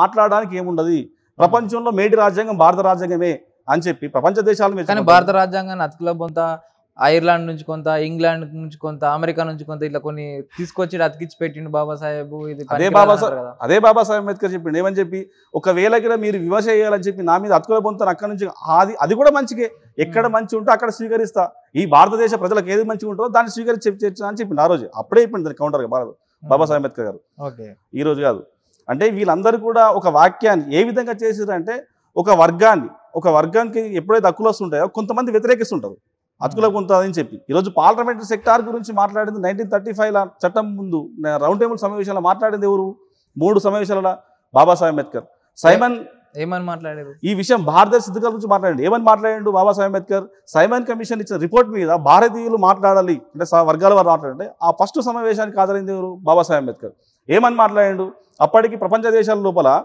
మాట్లాడడానికి ఏముండదు ప్రపంచంలో మేటి రాజ్యాంగం భారత రాజ్యాంగమే అని చెప్పి ప్రపంచ దేశాల కానీ భారత రాజ్యాంగాన్ని అతికుల కొంత ఐర్లాండ్ నుంచి కొంత ఇంగ్లాండ్ నుంచి కొంత అమెరికా నుంచి కొంత ఇట్లా కొన్ని తీసుకొచ్చి అతికిచ్చి పెట్టిండు బాబాసాహెబ్ ఇది అదే బాబాసాహెబ్ అదే బాబాసాహెబ్ అంబేద్కర్ చెప్పిండు ఏమని చెప్పి ఒకవేళ కూడా మీరు విమర్శ చేయాలని చెప్పి నా మీద అతుకుల పొందుతాను అక్కడ నుంచి అది అది కూడా మంచికే ఎక్కడ మంచి ఉంటే అక్కడ స్వీకరిస్తా ఈ భారతదేశ ప్రజలకు ఏది మంచిగా ఉంటుందో దాన్ని స్వీకరించి చెప్పి అని చెప్పి ఆ రోజు అప్పుడే చెప్పిండు కౌంటర్ బాబాసాహెబ్ అంబేద్కర్ గారు ఈ రోజు కాదు అంటే వీళ్ళందరూ కూడా ఒక వాక్యాన్ని ఏ విధంగా అంటే ఒక వర్గాన్ని ఒక వర్గానికి ఎప్పుడైతే హక్కులు వస్తుంటాయో కొంతమంది వ్యతిరేకిస్తుంటారు హక్కులకు అని చెప్పి ఈరోజు పార్లమెంటరీ సెక్టార్ గురించి మాట్లాడింది నైన్టీన్ థర్టీ ఫైవ్ల చట్టం ముందు రౌండ్ టేబుల్ సమావేశాల్లో మాట్లాడింది ఎవరు మూడు సమావేశాల బాబాసాహెబ్ అంబేద్కర్ సైమన్ ఏమని మాట్లాడారు ఈ విషయం భారతదేశ సిద్ధికల గురించి మాట్లాడండి ఏమని మాట్లాడాడు బాబాసాహెబ్ అంబేద్కర్ సైమన్ కమిషన్ ఇచ్చిన రిపోర్ట్ మీద భారతీయులు మాట్లాడాలి అంటే వర్గాల వారు మాట్లాడంటే ఆ ఫస్ట్ సమావేశానికి హాజరైంది ఎవరు బాబాసాహెబ్ అంబేద్కర్ ఏమని మాట్లాడాడు అప్పటికి ప్రపంచ దేశాల లోపల